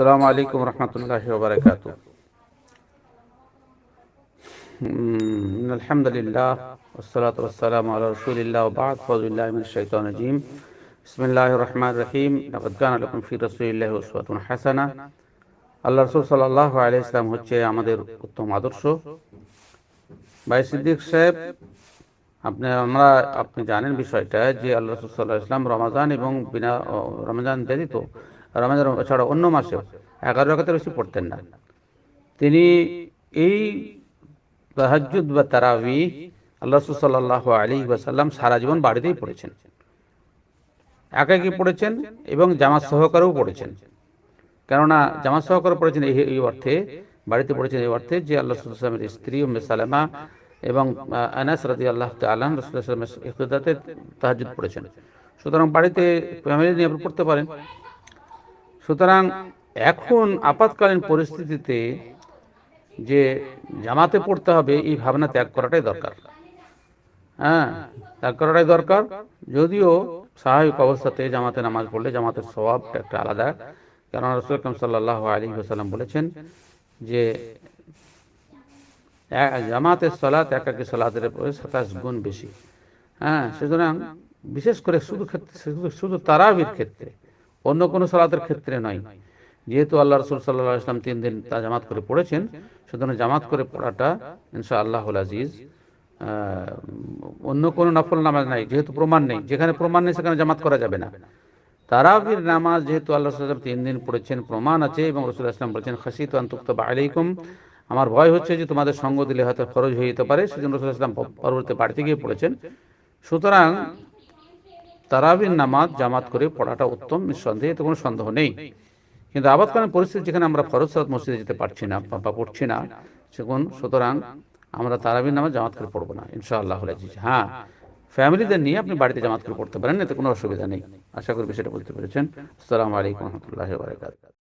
সালাম আলাইকুম রহমতুল্লাহ বারকাত আলহামদুলিল্লাহ والصلاة والسلام على رسول الله وبعد فضل الله من الشيطان الرجيم بسم الله الرحمن الرحيم لقد كان لكم في رسول الله أسوة حسنة আল্লাহ রসুল সাল্লাহ আলাইসলাম হচ্ছে আমাদের উত্তম আদর্শ ভাই সিদ্দিক সাহেব আপনি আমরা আপনি জানেন বিষয়টা যে আল্লাহ রসুল ইসলাম রমাজান এবং বিনা রমজান ব্যতীত রমজান ছাড়া অন্য মাসেও এগারো রাখাতের বেশি পড়তেন না তিনি এই তাহাজুদ বা তারাবি আল্লাহ সাল্লাহ আলী ওয়াসাল্লাম সারা জীবন বাড়িতেই পড়েছেন একই পড়েছেন এবং জামাত সহকারেও পড়েছেন কেননা জামাত সহকারে পড়েছেন এই এই অর্থে বাড়িতে পড়েছেন এই অর্থে যে আল্লাহ সুসলামের স্ত্রী উম্মে সালামা এবং আনাস রাজি আল্লাহ আল্লাহ রসুল্লাহ তাহাজুদ পড়েছেন সুতরাং বাড়িতে ফ্যামিলি নিয়ে আপনি পড়তে পারেন সুতরাং এখন আপাতকালীন পরিস্থিতিতে যে জামাতে পড়তে হবে এই ভাবনা ত্যাগ করাটাই দরকার হ্যাঁ ত্যাগ করাটাই দরকার যদিও স্বাভাবিক অবস্থাতে জামাতে নামাজ পড়লে জামাতের স্বভাবটা একটা আলাদা কারণ রসুলকম সাল্লাহ আলী সাল্লাম বলেছেন যে জামাতের সলাত একাকি সলাতের উপরে সাতাশ গুণ বেশি হ্যাঁ সুতরাং বিশেষ করে শুধু ক্ষেত্রে শুধু তারাবির ক্ষেত্রে অন্য কোনো সালাতের ক্ষেত্রে নয় যেহেতু আল্লাহ রসুল সাল্লাহ ইসলাম তিন দিন তা জামাত করে পড়েছেন সুতরাং জামাত করে পড়াটা ইনশা আল্লাহ আজিজ অন্য কোনো নফল নামাজ নাই যেহেতু প্রমাণ নেই যেখানে প্রমাণ নেই সেখানে জামাত করা যাবে না তারাবির নামাজ যেহেতু আল্লাহ সাল্লাম তিন দিন পড়েছেন প্রমাণ আছে এবং রসুল ইসলাম বলেছেন খাসিত আন্তক্তবা আলাইকুম আমার ভয় হচ্ছে যে তোমাদের সঙ্গ দিলে হয়তো খরচ হয়ে যেতে পারে সেজন্য রসুল ইসলাম পরবর্তী বাড়িতে গিয়ে পড়েছেন সুতরাং তারাবির নামাজ জামাত করে পড়াটা উত্তম নিঃসন্দেহে এতে কোনো সন্দেহ নেই কিন্তু আবাদকালীন পরিস্থিতি যেখানে আমরা ফরজ সালাত মসজিদে যেতে পারছি না বা পড়ছি না সেগুন সুতরাং আমরা তারাবির নামাজ জামাত করে পড়বো না ইনশাআল্লাহ হ্যাঁ ফ্যামিলিদের নিয়ে আপনি বাড়িতে জামাত করে পড়তে পারেন এতে কোনো অসুবিধা নেই আশা করি বিষয়টা বলতে পেরেছেন আসসালামু আলাইকুম রহমতুল্লাহ